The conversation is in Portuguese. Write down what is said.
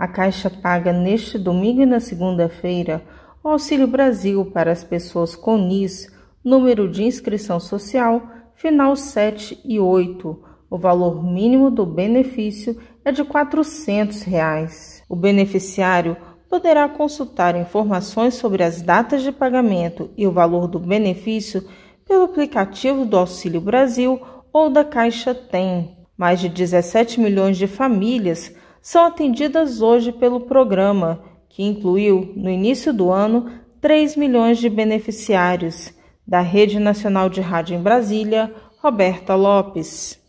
A Caixa paga neste domingo e na segunda-feira o Auxílio Brasil para as pessoas com NIS, número de inscrição social, final 7 e 8. O valor mínimo do benefício é de R$ 400. Reais. O beneficiário poderá consultar informações sobre as datas de pagamento e o valor do benefício pelo aplicativo do Auxílio Brasil ou da Caixa Tem. Mais de 17 milhões de famílias são atendidas hoje pelo programa, que incluiu, no início do ano, 3 milhões de beneficiários. Da Rede Nacional de Rádio em Brasília, Roberta Lopes.